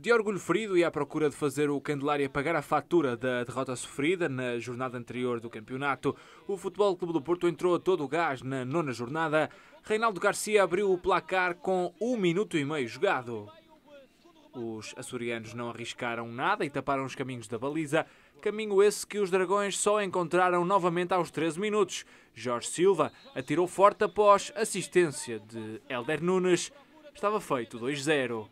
De orgulho ferido e à procura de fazer o Candelária pagar a fatura da derrota sofrida na jornada anterior do campeonato, o Futebol Clube do Porto entrou a todo o gás na nona jornada. Reinaldo Garcia abriu o placar com um minuto e meio jogado. Os açorianos não arriscaram nada e taparam os caminhos da baliza, caminho esse que os dragões só encontraram novamente aos 13 minutos. Jorge Silva atirou forte após assistência de Elder Nunes. Estava feito 2-0.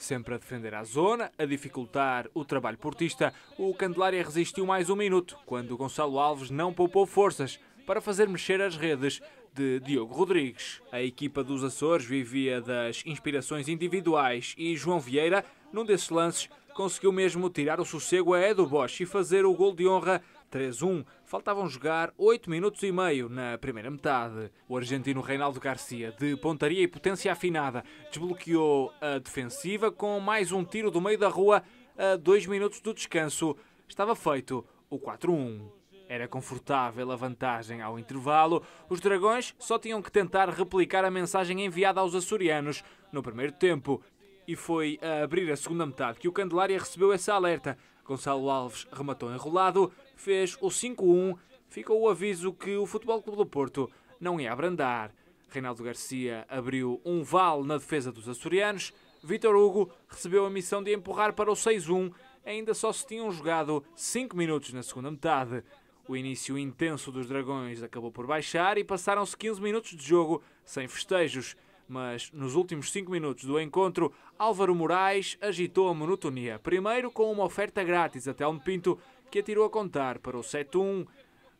Sempre a defender a zona, a dificultar o trabalho portista, o Candelária resistiu mais um minuto, quando Gonçalo Alves não poupou forças para fazer mexer as redes de Diogo Rodrigues. A equipa dos Açores vivia das inspirações individuais e João Vieira, num desses lances, conseguiu mesmo tirar o sossego a Edu Bosch e fazer o gol de honra 3-1. Faltavam jogar 8 minutos e meio na primeira metade. O argentino Reinaldo Garcia, de pontaria e potência afinada, desbloqueou a defensiva com mais um tiro do meio da rua a 2 minutos do descanso. Estava feito o 4-1. Era confortável a vantagem ao intervalo. Os dragões só tinham que tentar replicar a mensagem enviada aos açorianos no primeiro tempo, e foi a abrir a segunda metade que o Candelária recebeu essa alerta. Gonçalo Alves rematou enrolado, fez o 5-1, ficou o aviso que o Futebol Clube do Porto não ia abrandar. Reinaldo Garcia abriu um vale na defesa dos açorianos. Vitor Hugo recebeu a missão de empurrar para o 6-1. Ainda só se tinham jogado 5 minutos na segunda metade. O início intenso dos Dragões acabou por baixar e passaram-se 15 minutos de jogo sem festejos mas nos últimos cinco minutos do encontro, Álvaro Moraes agitou a monotonia. Primeiro com uma oferta grátis a Telmo Pinto, que atirou a contar para o 7-1.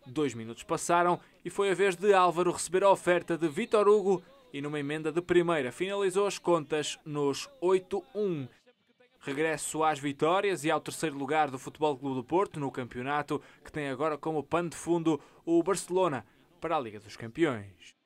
Dois minutos passaram e foi a vez de Álvaro receber a oferta de Vitor Hugo e numa emenda de primeira finalizou as contas nos 8-1. Regresso às vitórias e ao terceiro lugar do Futebol Clube do Porto no campeonato, que tem agora como pano de fundo o Barcelona para a Liga dos Campeões.